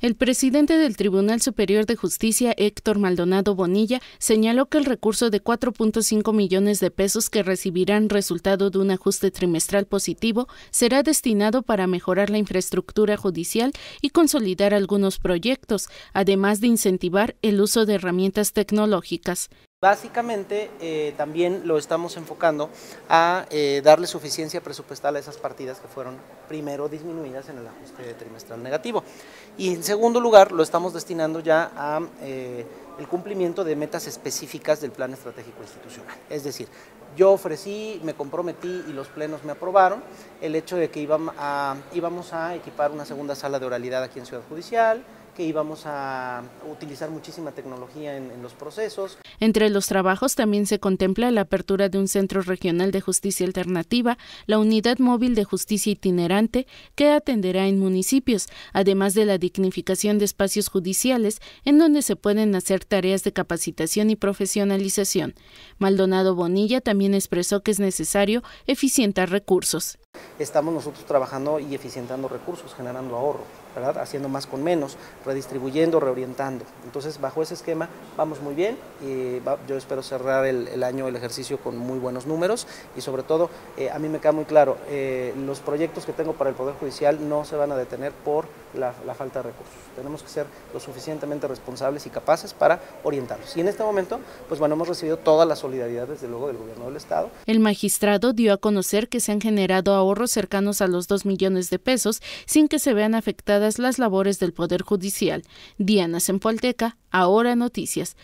El presidente del Tribunal Superior de Justicia, Héctor Maldonado Bonilla, señaló que el recurso de 4.5 millones de pesos que recibirán resultado de un ajuste trimestral positivo será destinado para mejorar la infraestructura judicial y consolidar algunos proyectos, además de incentivar el uso de herramientas tecnológicas. Básicamente eh, también lo estamos enfocando a eh, darle suficiencia presupuestal a esas partidas que fueron primero disminuidas en el ajuste trimestral negativo. Y en segundo lugar lo estamos destinando ya a eh, el cumplimiento de metas específicas del plan estratégico institucional. Es decir, yo ofrecí, me comprometí y los plenos me aprobaron el hecho de que íbamos a, íbamos a equipar una segunda sala de oralidad aquí en Ciudad Judicial, y íbamos a utilizar muchísima tecnología en los procesos. Entre los trabajos también se contempla la apertura de un centro regional de justicia alternativa, la unidad móvil de justicia itinerante que atenderá en municipios, además de la dignificación de espacios judiciales en donde se pueden hacer tareas de capacitación y profesionalización. Maldonado Bonilla también expresó que es necesario eficientar recursos. Estamos nosotros trabajando y eficientando recursos, generando ahorro haciendo más con menos, redistribuyendo, reorientando. Entonces, bajo ese esquema vamos muy bien y yo espero cerrar el, año, el ejercicio con muy buenos números y sobre todo, eh, a mí me queda muy claro, eh, los proyectos que tengo para el Poder Judicial no se van a detener por la, falta de recursos. Tenemos que ser lo suficientemente responsables y capaces para orientarlos. Y en este momento, pues bueno, hemos recibido toda la solidaridad, desde luego, del Gobierno del Estado. El magistrado dio a conocer que se han generado ahorros cercanos a los 2 millones de pesos sin que se vean afectados las labores del Poder Judicial. Diana Sempoalteca, Ahora Noticias.